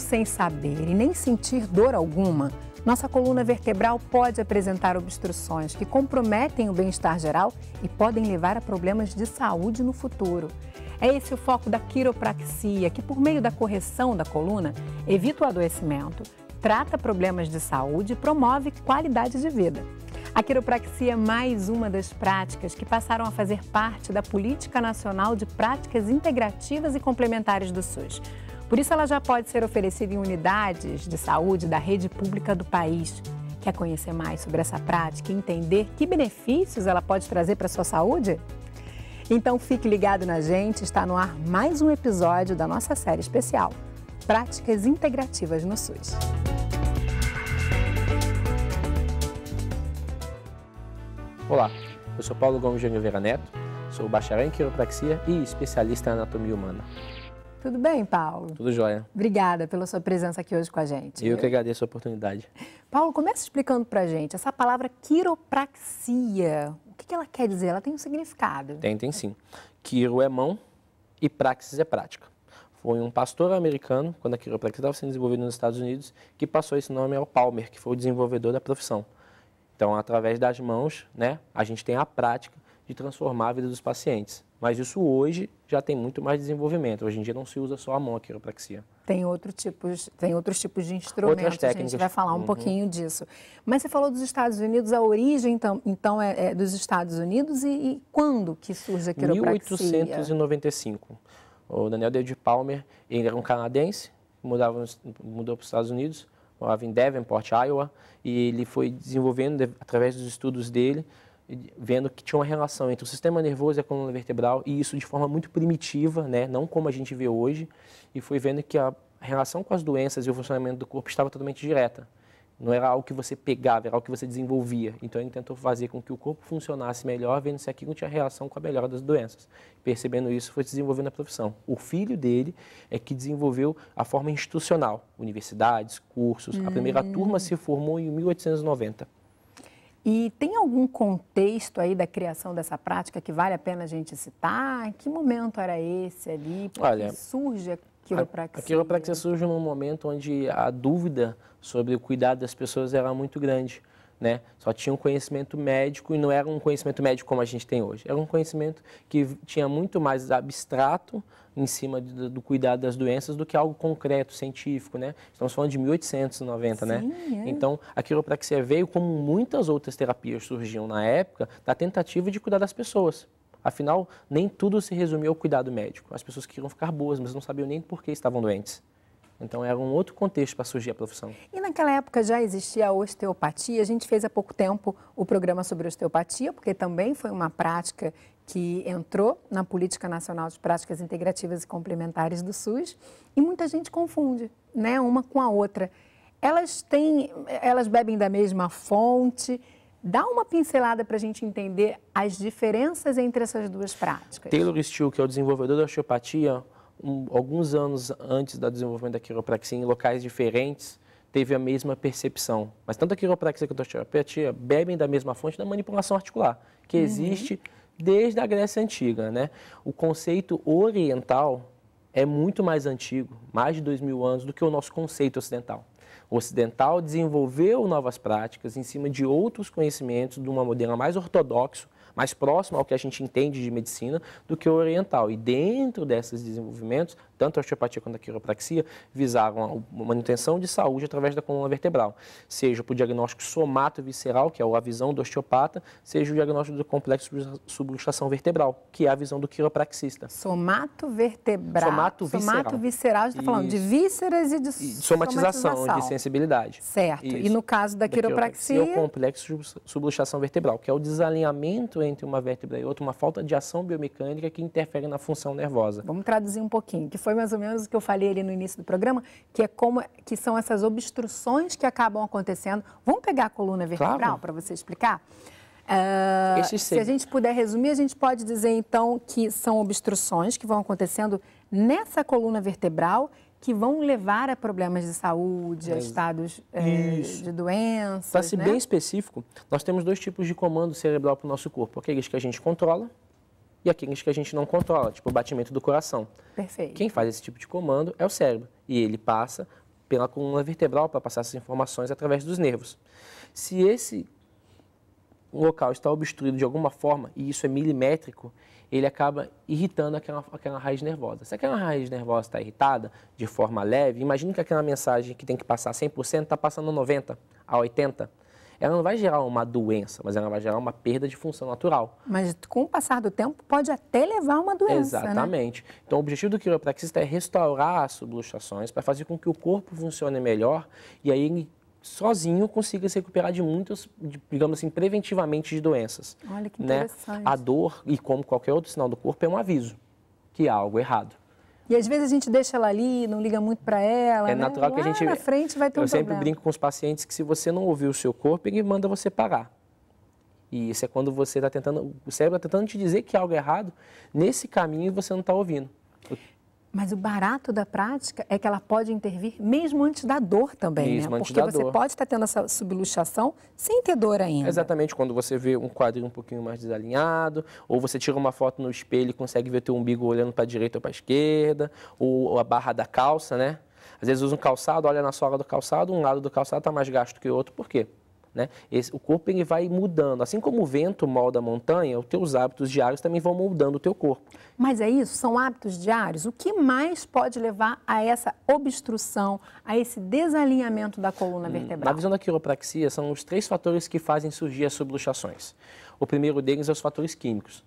sem saber e nem sentir dor alguma, nossa coluna vertebral pode apresentar obstruções que comprometem o bem-estar geral e podem levar a problemas de saúde no futuro. É esse o foco da quiropraxia, que por meio da correção da coluna evita o adoecimento, trata problemas de saúde e promove qualidade de vida. A quiropraxia é mais uma das práticas que passaram a fazer parte da Política Nacional de Práticas Integrativas e Complementares do SUS. Por isso, ela já pode ser oferecida em unidades de saúde da rede pública do país. Quer conhecer mais sobre essa prática e entender que benefícios ela pode trazer para a sua saúde? Então fique ligado na gente, está no ar mais um episódio da nossa série especial Práticas Integrativas no SUS. Olá, eu sou Paulo Gomes de Oliveira Neto, sou bacharel em quiropraxia e especialista em anatomia humana. Tudo bem, Paulo? Tudo jóia. Obrigada pela sua presença aqui hoje com a gente. Eu que agradeço a oportunidade. Paulo, começa explicando a gente essa palavra quiropraxia. O que, que ela quer dizer? Ela tem um significado? Tem, tem sim. Quiro é mão e praxis é prática. Foi um pastor americano, quando a quiropraxia estava sendo desenvolvida nos Estados Unidos, que passou esse nome ao Palmer, que foi o desenvolvedor da profissão. Então, através das mãos, né, a gente tem a prática de transformar a vida dos pacientes. Mas isso hoje já tem muito mais desenvolvimento. Hoje em dia não se usa só a mão a quiropraxia. Tem, outro tipos, tem outros tipos de instrumentos, Outras técnicas. a gente vai falar um uhum. pouquinho disso. Mas você falou dos Estados Unidos, a origem então, então é, é dos Estados Unidos e, e, quando que surge a quiropraxia? 1895. O Daniel David Palmer, ele era um canadense, mudava, mudou para os Estados Unidos, morava em Davenport, Iowa, e ele foi desenvolvendo, através dos estudos dele, vendo que tinha uma relação entre o sistema nervoso e a coluna vertebral, e isso de forma muito primitiva, né? não como a gente vê hoje, e foi vendo que a relação com as doenças e o funcionamento do corpo estava totalmente direta. Não era algo que você pegava, era algo que você desenvolvia. Então ele tentou fazer com que o corpo funcionasse melhor, vendo se aquilo tinha relação com a melhora das doenças. Percebendo isso, foi desenvolvendo a profissão. O filho dele é que desenvolveu a forma institucional, universidades, cursos. Hum. A primeira turma hum. se formou em 1890. E tem algum contexto aí da criação dessa prática que vale a pena a gente citar? Que momento era esse ali? Por Olha, que surge a quiropraxia? a quiropraxia surge num momento onde a dúvida sobre o cuidado das pessoas era muito grande né? Só tinha um conhecimento médico e não era um conhecimento médico como a gente tem hoje. Era um conhecimento que tinha muito mais abstrato em cima do, do cuidado das doenças do que algo concreto, científico, né? Estamos falando de 1890, né? Sim, né? É. Então, a quiropraxia veio como muitas outras terapias surgiam na época, da tentativa de cuidar das pessoas. Afinal, nem tudo se resumia ao cuidado médico. As pessoas queriam ficar boas, mas não sabiam nem por que estavam doentes. Então era um outro contexto para surgir a profissão. E naquela época já existia a osteopatia. A gente fez há pouco tempo o programa sobre osteopatia, porque também foi uma prática que entrou na Política Nacional de Práticas Integrativas e Complementares do SUS. E muita gente confunde, né, uma com a outra. Elas têm, elas bebem da mesma fonte. Dá uma pincelada para a gente entender as diferenças entre essas duas práticas. Taylor Steele, que é o desenvolvedor da osteopatia, um, alguns anos antes do desenvolvimento da quiropraxia, em locais diferentes, teve a mesma percepção. Mas tanto a quiropraxia quanto a osteopatia bebem da mesma fonte da manipulação articular, que uhum. existe desde a Grécia Antiga. Né? O conceito oriental é muito mais antigo, mais de dois mil anos, do que o nosso conceito ocidental. O ocidental desenvolveu novas práticas em cima de outros conhecimentos, de uma modelo mais ortodoxo, mais próximo ao que a gente entende de medicina do que o oriental. E dentro desses desenvolvimentos, tanto a osteopatia quanto a quiropraxia visaram a manutenção de saúde através da coluna vertebral, seja para o diagnóstico somato-visceral, que é a visão do osteopata, seja o diagnóstico do complexo de subluxação vertebral, que é a visão do quiropraxista. Somato-vertebral. Somato-visceral. Somato-visceral, a gente está falando de vísceras e de, e somatização, somatização, de sensibilidade. Certo. Isso. E no caso da, da quiropraxia... o complexo de subluxação vertebral, que é o desalinhamento entre uma vértebra e outra, uma falta de ação biomecânica que interfere na função nervosa. Vamos traduzir um pouquinho, que foi mais ou menos o que eu falei ali no início do programa, que é como que são essas obstruções que acabam acontecendo. Vamos pegar a coluna vertebral claro. para você explicar? Uh, se a gente puder resumir, a gente pode dizer então que são obstruções que vão acontecendo nessa coluna vertebral que vão levar a problemas de saúde, a é, estados é, de doenças. Para ser né? bem específico, nós temos dois tipos de comando cerebral para o nosso corpo: aqueles que a gente controla e aqueles que a gente não controla, tipo o batimento do coração. Perfeito. Quem faz esse tipo de comando é o cérebro e ele passa pela coluna vertebral para passar essas informações através dos nervos. Se esse um local está obstruído de alguma forma, e isso é milimétrico, ele acaba irritando aquela, aquela raiz nervosa. Se aquela raiz nervosa está irritada de forma leve, imagine que aquela mensagem que tem que passar 100% está passando 90% a 80%. Ela não vai gerar uma doença, mas ela vai gerar uma perda de função natural. Mas com o passar do tempo pode até levar a uma doença. Né? Exatamente. Né? Então o objetivo do quiropraxista é restaurar as subluxações para fazer com que o corpo funcione melhor e aí sozinho consiga se recuperar de muitas, digamos assim, preventivamente de doenças. Olha que né? interessante. Né? A dor, e como qualquer outro sinal do corpo, é um aviso que há algo errado. E às vezes a gente deixa ela ali, não liga muito para ela. É né? natural Lá que a gente. Na frente vai ter Eu um sempre problema. brinco com os pacientes que se você não ouvir o seu corpo, ele manda você parar. E isso é quando você está tentando, o cérebro está tentando te dizer que há algo é errado, nesse caminho você não está ouvindo. Mas o barato da prática é que ela pode intervir mesmo antes da dor também, né? mesmo né? Antes Porque da você dor. pode estar tendo essa subluxação sem ter dor ainda. Exatamente, quando você vê um quadril um pouquinho mais desalinhado, ou você tira uma foto no espelho e consegue ver teu umbigo olhando para a direita ou para a esquerda, ou a barra da calça, né? Às vezes usa um calçado, olha na sola do calçado, um lado do calçado está mais gasto que o outro, por quê? Né? Esse, o corpo ele vai mudando. Assim como o vento molda a montanha, os teus hábitos diários também vão moldando o teu corpo. Mas é isso? São hábitos diários? O que mais pode levar a essa obstrução, a esse desalinhamento da coluna hum, vertebral? Na visão da quiropraxia, são os três fatores que fazem surgir as subluxações. O primeiro deles é os fatores químicos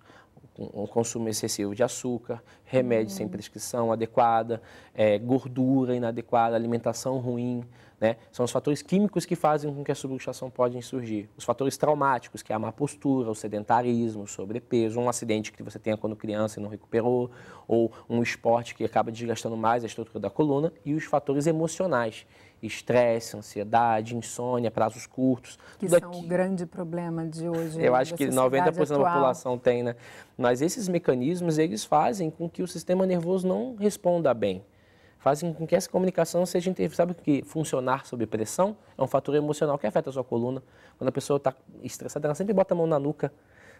um consumo excessivo de açúcar, remédio uhum. sem hum. prescrição adequada, é, gordura inadequada, alimentação ruim, né? São os fatores químicos que fazem com que a subluxação pode surgir. Os fatores traumáticos, que é a má postura, o sedentarismo, o sobrepeso, um acidente que você tenha quando criança e não recuperou, ou um esporte que acaba desgastando mais a estrutura da coluna, e os fatores emocionais, estresse, ansiedade, insônia, prazos curtos. Que são aqui. o grande problema de hoje. Eu acho que 90% atual. da população tem, né? Mas esses mecanismos, eles fazem com que o sistema nervoso não responda bem fazem com que essa comunicação seja interferida. Sabe que funcionar sob pressão é um fator emocional que afeta a sua coluna. Quando a pessoa está estressada, ela sempre bota a mão na nuca,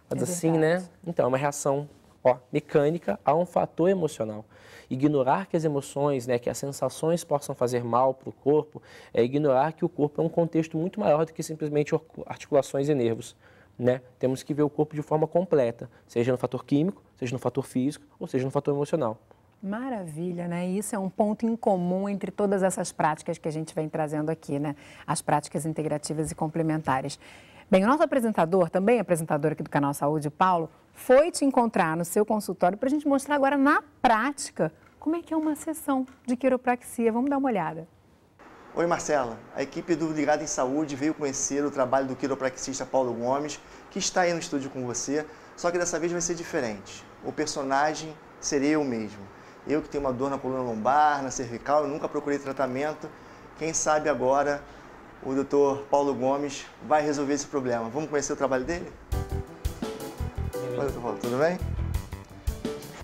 faz é assim, né? Então, é uma reação ó, mecânica a um fator emocional. Ignorar que as emoções, né, que as sensações possam fazer mal para o corpo, é ignorar que o corpo é um contexto muito maior do que simplesmente articulações e nervos. Né? Temos que ver o corpo de forma completa, seja no fator químico, seja no fator físico, ou seja no fator emocional. Maravilha, né? Isso é um ponto em comum entre todas essas práticas que a gente vem trazendo aqui, né? As práticas integrativas e complementares. Bem, o nosso apresentador, também apresentador aqui do canal Saúde, Paulo, foi te encontrar no seu consultório para a gente mostrar agora na prática como é que é uma sessão de quiropraxia. Vamos dar uma olhada. Oi, Marcela. A equipe do Ligado em Saúde veio conhecer o trabalho do quiropraxista Paulo Gomes, que está aí no estúdio com você, só que dessa vez vai ser diferente. O personagem seria eu mesmo. Eu que tenho uma dor na coluna lombar, na cervical, nunca procurei tratamento. Quem sabe agora o Dr. Paulo Gomes vai resolver esse problema. Vamos conhecer o trabalho dele? Oi, Dr. Paulo, tudo bem?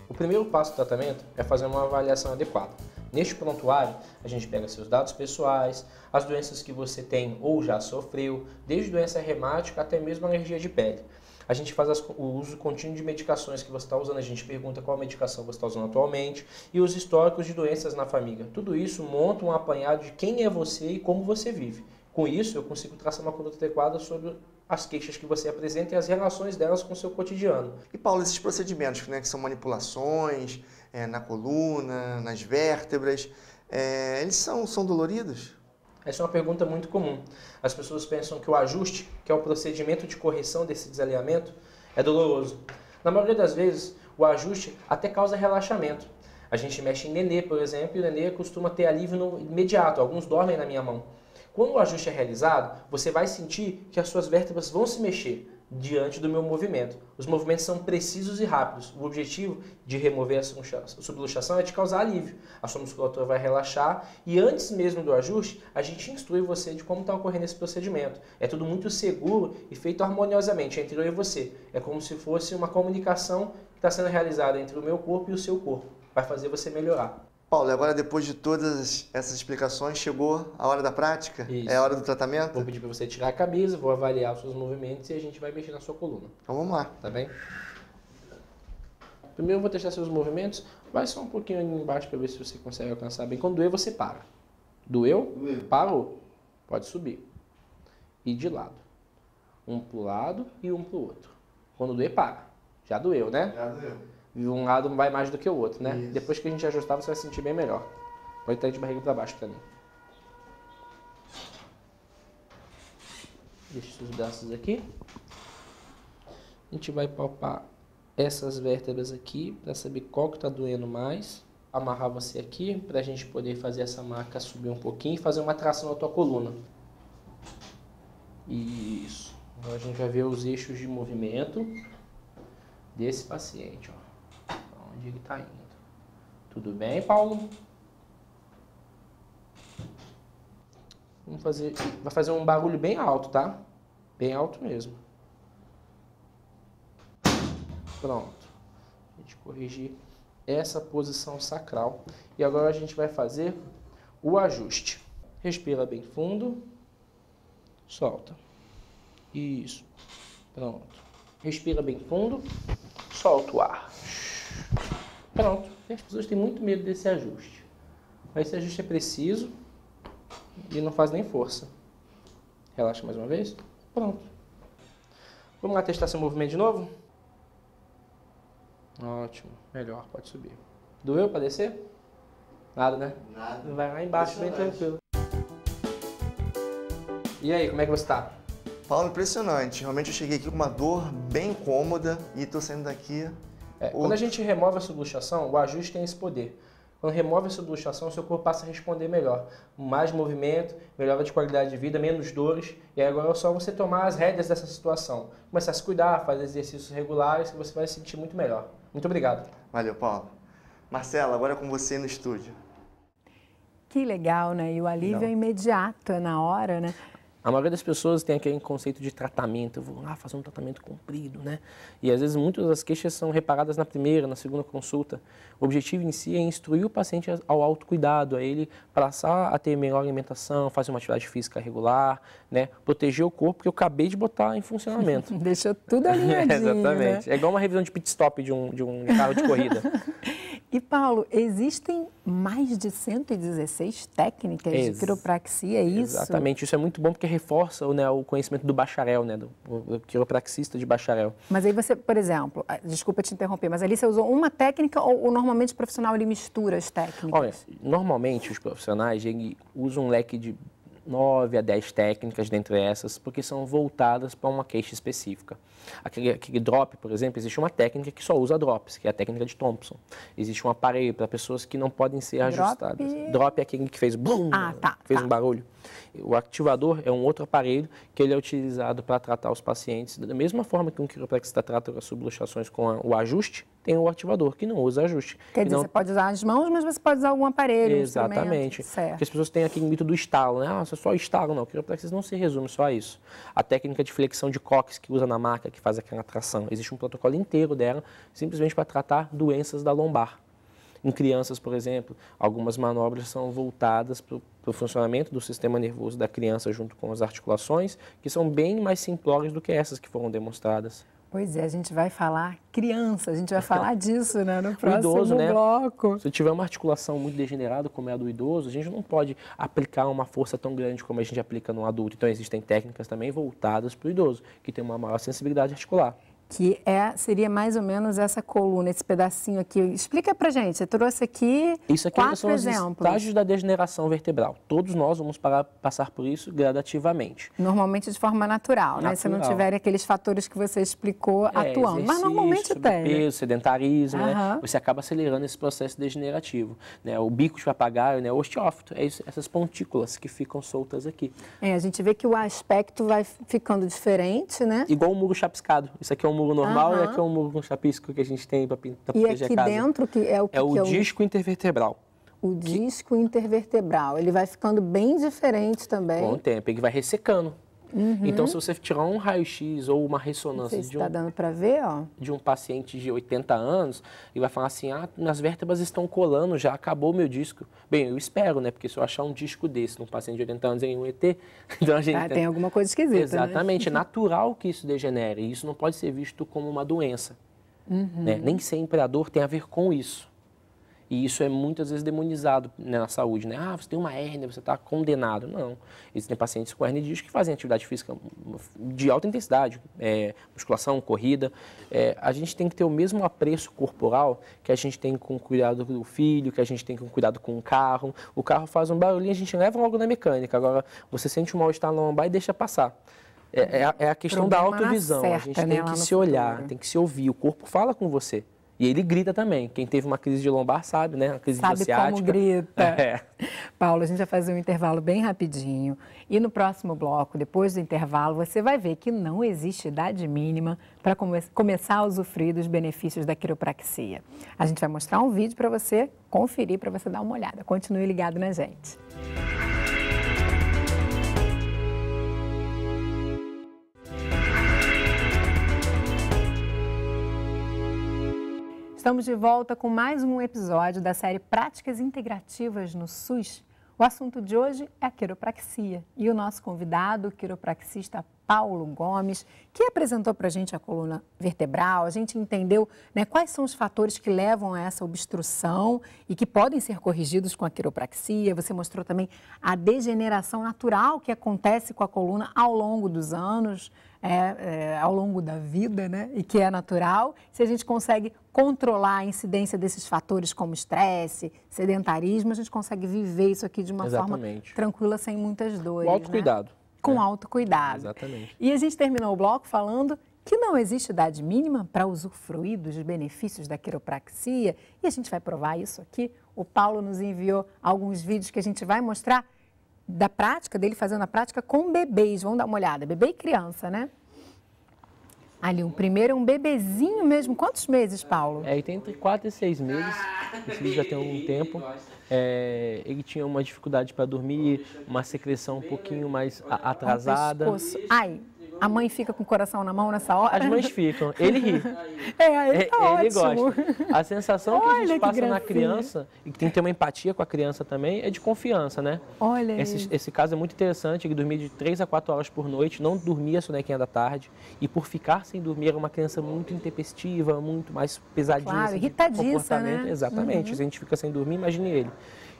O primeiro passo do tratamento é fazer uma avaliação adequada. Neste prontuário, a gente pega seus dados pessoais, as doenças que você tem ou já sofreu, desde doença reumática até mesmo alergia de pele. A gente faz as, o uso contínuo de medicações que você está usando, a gente pergunta qual medicação você está usando atualmente e os históricos de doenças na família. Tudo isso monta um apanhado de quem é você e como você vive. Com isso, eu consigo traçar uma conduta adequada sobre as queixas que você apresenta e as relações delas com o seu cotidiano. E Paulo, esses procedimentos, né, que são manipulações é, na coluna, nas vértebras, é, eles são, são doloridos? Essa é uma pergunta muito comum. As pessoas pensam que o ajuste, que é o procedimento de correção desse desalinhamento, é doloroso. Na maioria das vezes, o ajuste até causa relaxamento. A gente mexe em nenê, por exemplo, e o nenê costuma ter alívio no imediato, alguns dormem na minha mão. Quando o ajuste é realizado, você vai sentir que as suas vértebras vão se mexer, diante do meu movimento. Os movimentos são precisos e rápidos. O objetivo de remover a subluxação é de causar alívio. A sua musculatura vai relaxar e antes mesmo do ajuste, a gente instrui você de como está ocorrendo esse procedimento. É tudo muito seguro e feito harmoniosamente entre eu e você. É como se fosse uma comunicação que está sendo realizada entre o meu corpo e o seu corpo. Vai fazer você melhorar. Paulo, agora depois de todas essas explicações, chegou a hora da prática? É Isso. É a hora do tratamento? Vou pedir para você tirar a camisa, vou avaliar os seus movimentos e a gente vai mexer na sua coluna. Então vamos lá. Tá bem? Primeiro eu vou testar seus movimentos. Vai só um pouquinho ali embaixo para ver se você consegue alcançar bem. Quando doer, você para. Doeu? Doeu. Parou? Pode subir. E de lado. Um pro lado e um pro outro. Quando doer, para. Já doeu, né? Já doeu. E um lado vai mais do que o outro, né? Isso. Depois que a gente ajustar, você vai sentir bem melhor. Pode estar de barriga para baixo também. Deixa os braços aqui. A gente vai palpar essas vértebras aqui para saber qual que está doendo mais. Amarrar você aqui para a gente poder fazer essa marca subir um pouquinho e fazer uma tração na tua coluna. Isso. Agora a gente vai ver os eixos de movimento desse paciente. Ó onde ele está indo. Tudo bem, Paulo? Vamos fazer, vai fazer um barulho bem alto, tá? Bem alto mesmo. Pronto. A gente corrigir essa posição sacral. E agora a gente vai fazer o ajuste. Respira bem fundo. Solta. Isso. Pronto. Respira bem fundo. Solta o ar. Pronto. as pessoas têm muito medo desse ajuste. Mas esse ajuste é preciso e não faz nem força. Relaxa mais uma vez. Pronto. Vamos lá testar seu movimento de novo? Ótimo. Melhor, pode subir. Doeu para descer? Nada, né? Nada. Vai lá embaixo, bem tranquilo. E aí, como é que você está, Paulo, impressionante. Realmente eu cheguei aqui com uma dor bem cômoda e estou saindo daqui é, Outro... Quando a gente remove a subluxação, o ajuste tem esse poder. Quando remove a subluxação, o seu corpo passa a responder melhor. Mais movimento, melhora de qualidade de vida, menos dores. E agora é só você tomar as rédeas dessa situação. Começar a se cuidar, fazer exercícios regulares, que você vai se sentir muito melhor. Muito obrigado. Valeu, Paulo. Marcela, agora é com você no estúdio. Que legal, né? E o alívio Não. é imediato, é na hora, né? A maioria das pessoas tem aquele conceito de tratamento, eu vou lá fazer um tratamento comprido, né? E às vezes muitas das queixas são reparadas na primeira, na segunda consulta. O objetivo em si é instruir o paciente ao autocuidado, a ele passar a ter melhor alimentação, fazer uma atividade física regular, né? Proteger o corpo que eu acabei de botar em funcionamento. Deixa tudo é, alinhadinho, é, Exatamente. Né? É igual uma revisão de pit stop de um, de um carro de corrida. E Paulo, existem mais de 116 técnicas Ex de quiropraxia, é isso? Exatamente, isso é muito bom porque reforça né, o conhecimento do bacharel, né, do, do, quiropraxista de bacharel. Mas aí você, por exemplo, ah, desculpa te interromper, mas ali você usou uma técnica ou, ou normalmente o profissional ele mistura as técnicas? Olha, normalmente os profissionais usam um leque de 9 a 10 técnicas dentro dessas, porque são voltadas para uma queixa específica. Aquele, aquele, drop, por exemplo, existe uma técnica que só usa drops, que é a técnica de Thompson. Existe um aparelho para pessoas que não podem ser drop... ajustadas. Drop é aquele que fez blum, ah, tá, fez tá. um barulho. O ativador é um outro aparelho que ele é utilizado para tratar os pacientes da mesma forma que um quiropraxista trata as subluxações com a, o ajuste, tem o ativador, que não usa ajuste. Quer dizer, não... você pode usar as mãos, mas você pode usar algum aparelho, Exatamente. Certo. Porque as pessoas têm aquele mito do estalo, né? Ah, você é só estalo, não. O quiropraxis não se resume só a isso. A técnica de flexão de cóccix que usa na maca, que faz aquela tração, existe um protocolo inteiro dela, simplesmente para tratar doenças da lombar. Em crianças, por exemplo, algumas manobras são voltadas para o funcionamento do sistema nervoso da criança junto com as articulações, que são bem mais simplórias do que essas que foram demonstradas. Pois é, a gente vai falar criança, a gente vai é falar disso né, no próximo idoso, né? bloco. Se tiver uma articulação muito degenerada, como é a do idoso, a gente não pode aplicar uma força tão grande como a gente aplica no adulto. Então, existem técnicas também voltadas para o idoso, que tem uma maior sensibilidade articular que é, seria mais ou menos essa coluna, esse pedacinho aqui. Explica pra gente, você trouxe aqui Isso aqui quatro são exemplos. estágios da degeneração vertebral. Todos nós vamos passar por isso gradativamente. Normalmente de forma natural, natural. né? Se não tiver aqueles fatores que você explicou é, atuando. Mas normalmente tem. Né? peso, sedentarismo, uhum. né? Você acaba acelerando esse processo degenerativo. Né? O bico de papagaio, né? o osteófito, é isso, essas pontículas que ficam soltas aqui. É, a gente vê que o aspecto vai ficando diferente, né? Igual o um muro chapiscado. Isso aqui é um muro normal uhum. e aqui é um muro com chapisco que a gente tem para pintar. E aqui casa. dentro que é o que é o que disco é o... intervertebral. O que... disco intervertebral, ele vai ficando bem diferente também. Com o tempo, ele vai ressecando. Uhum. Então, se você tirar um raio-x ou uma ressonância de tá um, tá dando ver, ó. de um paciente de 80 anos e vai falar assim, ah, minhas vértebras estão colando, já acabou meu disco. Bem, eu espero, né? Porque se eu achar um disco desse num paciente de 80 anos em um ET, então a gente... Ah, tem alguma coisa esquisita, né? Exatamente. Né? É natural que isso degenere. E isso não pode ser visto como uma doença. Uhum. Né? Nem sempre a dor tem a ver com isso. E isso é muitas vezes demonizado né, na saúde, né? Ah, você tem uma hérnia, você está condenado. Não. Existem pacientes com hérnia de disco que fazem atividade física hum, de alta intensidade, é, musculação, corrida. É, a gente tem que ter o mesmo apreço corporal que a gente tem com o cuidado do filho, que a gente tem com o cuidado com o carro. O carro faz um barulhinho, a gente leva logo na mecânica. Agora, você sente um mal-estar na lombar e deixa passar. É, é, a é questão Problema da autovisão. Certa, a gente tem né, que se futuro. olhar, tem que se ouvir. O corpo fala com você. E ele grita também. Quem teve uma crise de lombar sabe, né? Uma crise sabe de como grita. É. Paulo, a gente vai fazer um intervalo bem rapidinho. E no próximo bloco, depois do intervalo, você vai ver que não existe idade mínima para come começar a usufruir dos benefícios da quiropraxia. A gente vai mostrar um vídeo para você conferir, para você dar uma olhada. Continue ligado na gente. Estamos de volta com mais um episódio da série Práticas Integrativas no SUS. O assunto de hoje é a quiropraxia e o nosso convidado, o quiropraxista Paulo Gomes, que apresentou para a gente a coluna vertebral. A gente entendeu né, quais são os fatores que levam a essa obstrução e que podem ser corrigidos com a quiropraxia. Você mostrou também a degeneração natural que acontece com a coluna ao longo dos anos. É, é, ao longo da vida, né? E que é natural, se a gente consegue controlar a incidência desses fatores como estresse, sedentarismo, a gente consegue viver isso aqui de uma Exatamente. forma tranquila, sem muitas dores. O cuidado. Né? com é. autocuidado. Exatamente. E a gente terminou o bloco falando que não existe idade mínima para usufruir dos benefícios da quiropraxia e a gente vai provar isso aqui. O Paulo nos enviou alguns vídeos que a gente vai mostrar da prática dele fazendo a prática com bebês. Vamos dar uma olhada, bebê e criança, né? Ali, o primeiro é um bebezinho mesmo. Quantos meses, Paulo? É, ele tem entre 4 e 6 meses. Esse vídeo já tem algum tempo é, ele tinha uma dificuldade para dormir, uma secreção um pouquinho mais atrasada. Ai, a mãe fica com o coração na mão nessa hora? As mães ficam. Ele ri. É, ele, tá é, ele gosta. A sensação Olha, que a gente passa na criança, e que tem que ter uma empatia com a criança também, é de confiança, né? Olha. Esse, esse caso é muito interessante, ele dormia de 3 a 4 horas por noite, não dormia a sonequinha da tarde, e por ficar sem dormir, era uma criança muito intempestiva, muito mais pesadinha. Claro, irritadíssima, Né? Exatamente. Uhum. Se a gente fica sem dormir, imagine ele.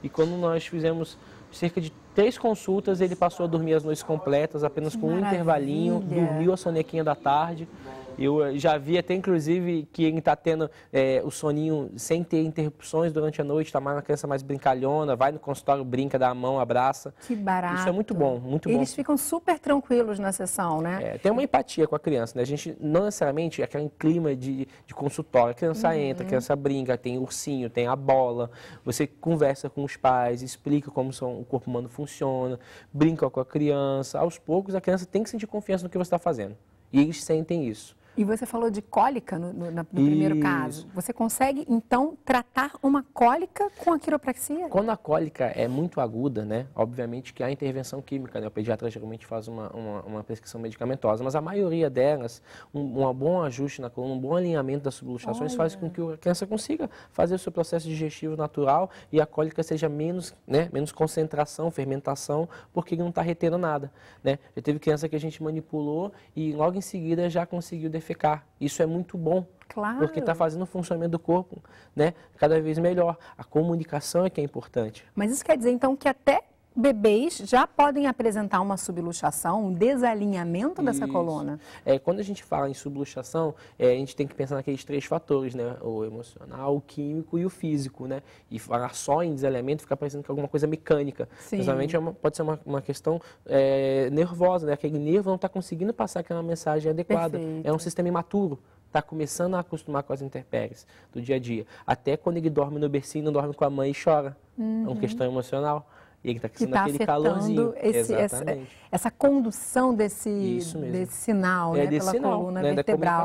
E quando nós fizemos cerca de três consultas, ele passou a dormir as noites completas, apenas com um intervalinho, dormiu a sonequinha da tarde. Eu eh, já vi até, inclusive, quem está tendo é, o soninho sem ter interrupções durante a noite, está mais uma criança mais brincalhona, vai no consultório, brinca, dá a mão, abraça. Que barato. Isso é muito bom, muito bom. Eles ficam super tranquilos na sessão, né? É, tem uma empatia com a criança, né? A gente não necessariamente é aquele clima de, de consultório. A criança uhum. entra, a criança brinca, tem ursinho, tem a bola. Você conversa com os pais, explica como são, o corpo humano funciona, brinca com a criança. Aos poucos, a criança tem que sentir confiança no que você está fazendo. E eles sentem isso. E você falou de cólica no, no, no primeiro Isso. caso. Você consegue, então, tratar uma cólica com a quiropraxia? Quando a cólica é muito aguda, né? Obviamente que há intervenção química, né? O pediatra geralmente faz uma, uma, uma prescrição medicamentosa, mas a maioria delas, um, um bom ajuste na coluna, um bom alinhamento das subluxações Olha. faz com que a criança consiga fazer o seu processo digestivo natural e a cólica seja menos, né? Menos concentração, fermentação, porque não está retendo nada, né? Já teve criança que a gente manipulou e logo em seguida já conseguiu defender isso é muito bom. Tá claro. Porque está fazendo o funcionamento do corpo né, cada vez melhor. A comunicação é que é importante. Mas isso quer dizer, então, que até bebês já podem apresentar uma subluxação, um desalinhamento dessa Isso. coluna. É, quando a gente fala em subluxação, é, a gente tem que pensar naqueles três fatores, né? O emocional, o químico e o físico, né? E falar só em desalinhamento fica parecendo que é alguma coisa mecânica. Principalmente é pode ser uma, uma questão é, nervosa, né? Aquele nervo não está conseguindo passar aquela mensagem adequada. Perfeito. É um sistema imaturo está começando a acostumar com as intempéries do dia a dia. Até quando ele dorme no berço não dorme com a mãe e chora. Uhum. É uma uhum. questão emocional. E tá que está tá afetando calorzinho. Esse, essa, essa, condução desse, desse sinal é, né, desse pela sinal, coluna né, vertebral.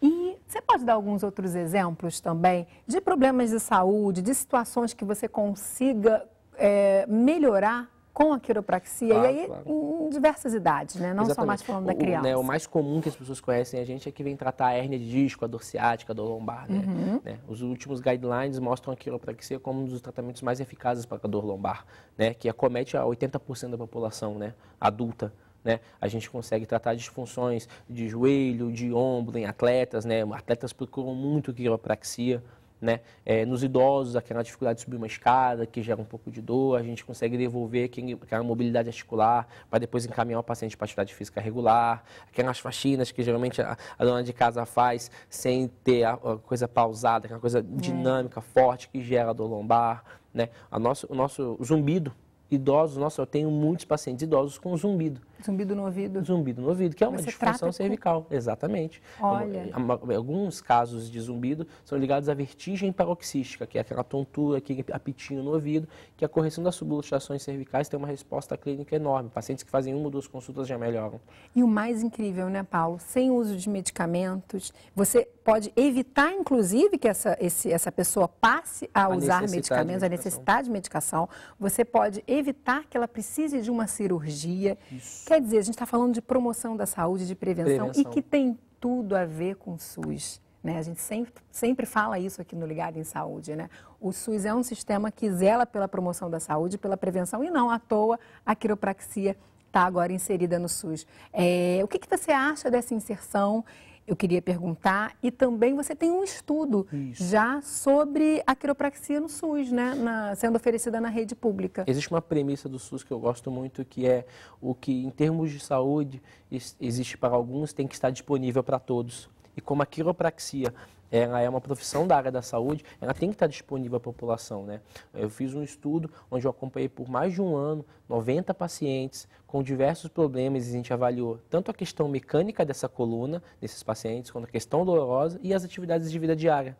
E você pode dar alguns outros exemplos também de problemas de saúde, de situações que você consiga é, melhorar com a quiropraxia, claro, e aí claro. em diversas idades, né? Não Exatamente. só mais falando da criança. O, né, o, mais comum que as pessoas conhecem a gente é que vem tratar a hérnia de disco, a dor ciática, a dor lombar, né? Uhum. né? Os últimos guidelines mostram a quiropraxia como um dos tratamentos mais eficazes para a dor lombar, né? Que acomete a 80% da população, né? Adulta. Né? A gente consegue tratar disfunções de joelho, de ombro em atletas, né? Atletas procuram muito quiropraxia, né? É, nos idosos, aquela dificuldade de subir uma escada, que gera um pouco de dor, a gente consegue devolver aquela mobilidade articular para depois encaminhar o paciente para atividade física regular, aquelas faxinas que geralmente a, a dona de casa faz sem ter a, a coisa pausada, aquela coisa é. dinâmica, forte, que gera dor lombar, né? A nosso, o nosso zumbido, idosos, nossa, eu tenho muitos pacientes idosos com zumbido Zumbido no ouvido. Zumbido no ouvido, que é uma Você disfunção cervical, com... exatamente. Olha. Alguns casos de zumbido são ligados à vertigem paroxística, que é aquela tontura, aquele apitinho no ouvido, que a correção das subluxações cervicais tem uma resposta clínica enorme. Pacientes que fazem uma ou duas consultas já melhoram. E o mais incrível, né, Paulo? Sem uso de medicamentos, você pode evitar, inclusive, que essa, esse, essa pessoa passe a, a usar medicamentos, a necessidade de medicação. Você pode evitar que ela precise de uma cirurgia. Isso Quer dizer, a gente está falando de promoção da saúde, de prevenção, prevenção, e que tem tudo a ver com o SUS. Né? A gente sempre, sempre fala isso aqui no Ligado em Saúde. Né? O SUS é um sistema que zela pela promoção da saúde, pela prevenção, e não à toa a quiropraxia está agora inserida no SUS. É, o que, que você acha dessa inserção eu queria perguntar, e também você tem um estudo Isso. já sobre a quiropraxia no SUS, né? Na, sendo oferecida na rede pública. Existe uma premissa do SUS que eu gosto muito, que é o que, em termos de saúde, existe para alguns, tem que estar disponível para todos. E como a quiropraxia ela é uma profissão da área da saúde, ela tem que estar disponível à população. Né? Eu fiz um estudo onde eu acompanhei por mais de um ano 90 pacientes com diversos problemas e a gente avaliou tanto a questão mecânica dessa coluna desses pacientes, quanto a questão dolorosa e as atividades de vida diária.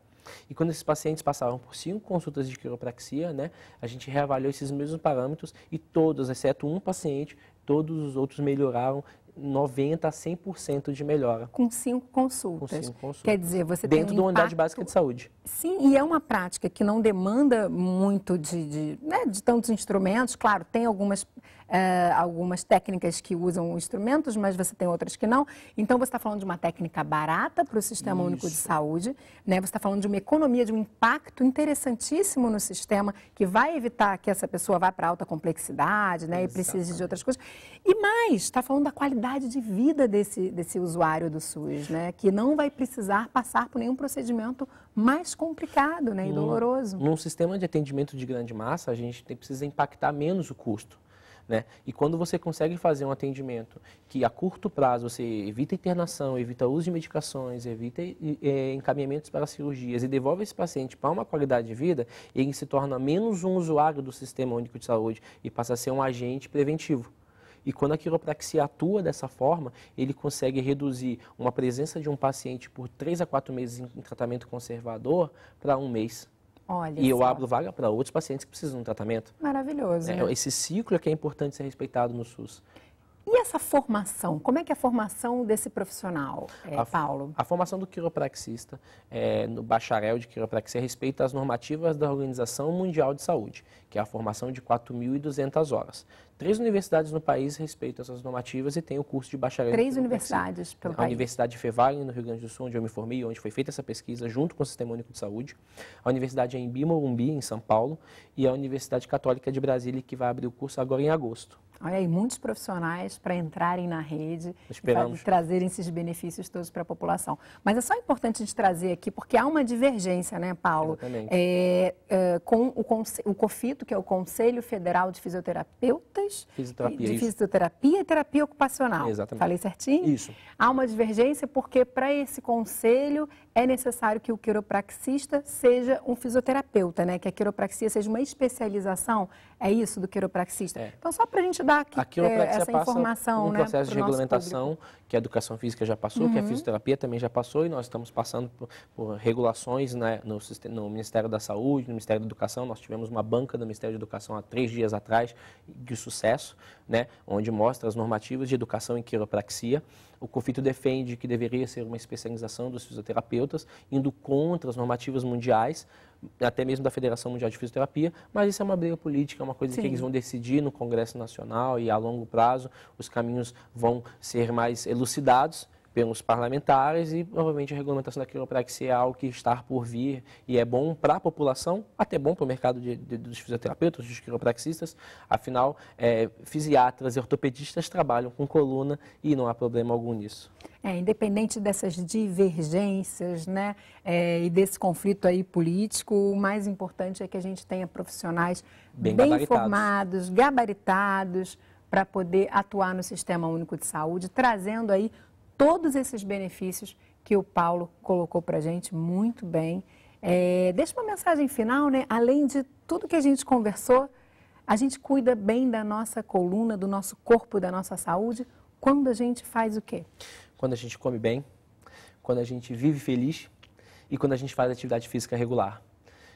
E quando esses pacientes passavam por cinco consultas de quiropraxia, né, a gente reavaliou esses mesmos parâmetros e todos, exceto um paciente, todos os outros melhoraram 90 a 100% de melhora. Com cinco consultas. Com cinco consultas. Quer dizer, você Dentro tem um do impacto... unidade básica de saúde. Sim, e é uma prática que não demanda muito de, de, né, de tantos instrumentos. Claro, tem algumas é, algumas técnicas que usam instrumentos, mas você tem outras que não. Então, você está falando de uma técnica barata para o Sistema Isso. Único de Saúde, né? você está falando de uma economia, de um impacto interessantíssimo no sistema, que vai evitar que essa pessoa vá para alta complexidade né? e precise de outras coisas. E mais, está falando da qualidade de vida desse, desse usuário do SUS, né? que não vai precisar passar por nenhum procedimento mais complicado né? e doloroso. Num sistema de atendimento de grande massa, a gente tem, precisa impactar menos o custo. Né? E quando você consegue fazer um atendimento que a curto prazo você evita internação, evita uso de medicações, evita é, encaminhamentos para cirurgias e devolve esse paciente para uma qualidade de vida, ele se torna menos um usuário do Sistema Único de Saúde e passa a ser um agente preventivo. E quando a quiropraxia atua dessa forma, ele consegue reduzir uma presença de um paciente por 3 a 4 meses em tratamento conservador para um mês. Olha e só. eu abro vaga para outros pacientes que precisam de um tratamento. Maravilhoso. É, né? Esse ciclo é que é importante ser respeitado no SUS. E essa formação? Como é que é a formação desse profissional, é, a, Paulo? A formação do quiropraxista é, no bacharel de quiropraxia respeita as normativas da Organização Mundial de Saúde, que é a formação de 4.200 horas. Três universidades no país respeitam essas normativas e tem o curso de bacharel. Três universidades pelo a país. A Universidade de Fevalen, no Rio Grande do Sul, onde eu me formei, onde foi feita essa pesquisa junto com o Sistema Único de Saúde. A Universidade é em Morumbi, em São Paulo. E a Universidade Católica de Brasília, que vai abrir o curso agora em agosto. Olha aí, muitos profissionais para entrarem na rede Esperamos. e trazerem esses benefícios todos para a população. Mas é só importante a gente trazer aqui, porque há uma divergência, né, Paulo? É, é, com o, o, COFITO, que é o Conselho Federal de Fisioterapeutas, fisioterapia, de Fisioterapia e Terapia Ocupacional. Exatamente. Falei certinho? Isso. Há uma divergência porque para esse conselho é necessário que o quiropraxista seja um fisioterapeuta, né? Que a quiropraxia seja uma especialização, é isso, do quiropraxista. É. Então, só para a gente dar aqui a é, essa informação, passa informação, um né, processo de regulamentação público que a educação física já passou, uhum. que a uhum. fisioterapia também já passou, e nós estamos passando por, por regulações né, no, no, Ministério da Saúde, no Ministério da Educação. Nós tivemos uma banca do Ministério da Educação há três dias atrás, de sucesso, né, onde mostra as normativas de educação em quiropraxia. O COFITO defende que deveria ser uma especialização dos fisioterapeutas, indo contra as normativas mundiais, até mesmo da Federação Mundial de Fisioterapia, mas isso é uma briga política, é uma coisa Sim. que eles vão decidir no Congresso Nacional e a longo prazo os caminhos vão ser mais elucidados pelos parlamentares e provavelmente a regulamentação da quiropraxia é algo que está por vir e é bom para a população, até bom para o mercado de, de, dos fisioterapeutas, dos quiropraxistas, afinal, é, fisiatras e ortopedistas trabalham com coluna e não há problema algum nisso. É, independente dessas divergências né, é, e desse conflito aí político, o mais importante é que a gente tenha profissionais bem, bem gabaritados. formados, gabaritados, para poder atuar no Sistema Único de Saúde, trazendo aí todos esses benefícios que o Paulo colocou para a gente muito bem. É, deixa uma mensagem final, né? Além de tudo que a gente conversou, a gente cuida bem da nossa coluna, do nosso corpo, da nossa saúde, quando a gente faz o quê? Quando a gente come bem, quando a gente vive feliz e quando a gente faz atividade física regular.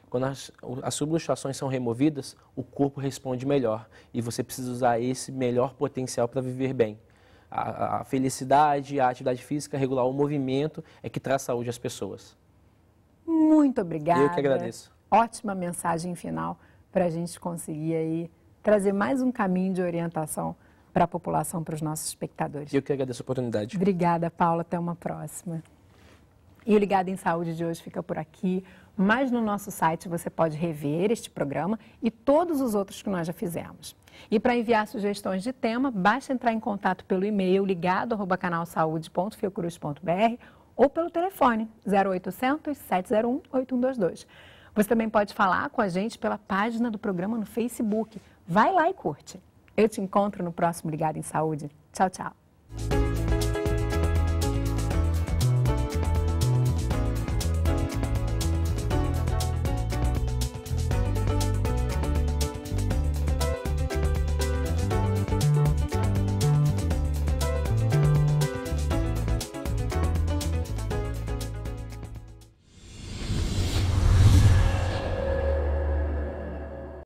Quando as, as subluxações são removidas, o corpo responde melhor e você precisa usar esse melhor potencial para viver bem a, a felicidade, a atividade física, regular o movimento é que traz saúde às pessoas. Muito obrigada. Eu que agradeço. Ótima mensagem final para a gente conseguir aí trazer mais um caminho de orientação para a população, para os nossos espectadores. Eu que agradeço a oportunidade. Obrigada, Paula. Até uma próxima. E o Ligado em Saúde de hoje fica por aqui. Mas no nosso site você pode rever este programa e todos os outros que nós já fizemos. E para enviar sugestões de tema, basta entrar em contato pelo e-mail ligado ou pelo telefone 0800 701 8122. Você também pode falar com a gente pela página do programa no Facebook. Vai lá e curte. Eu te encontro no próximo Ligado em Saúde. Tchau, tchau.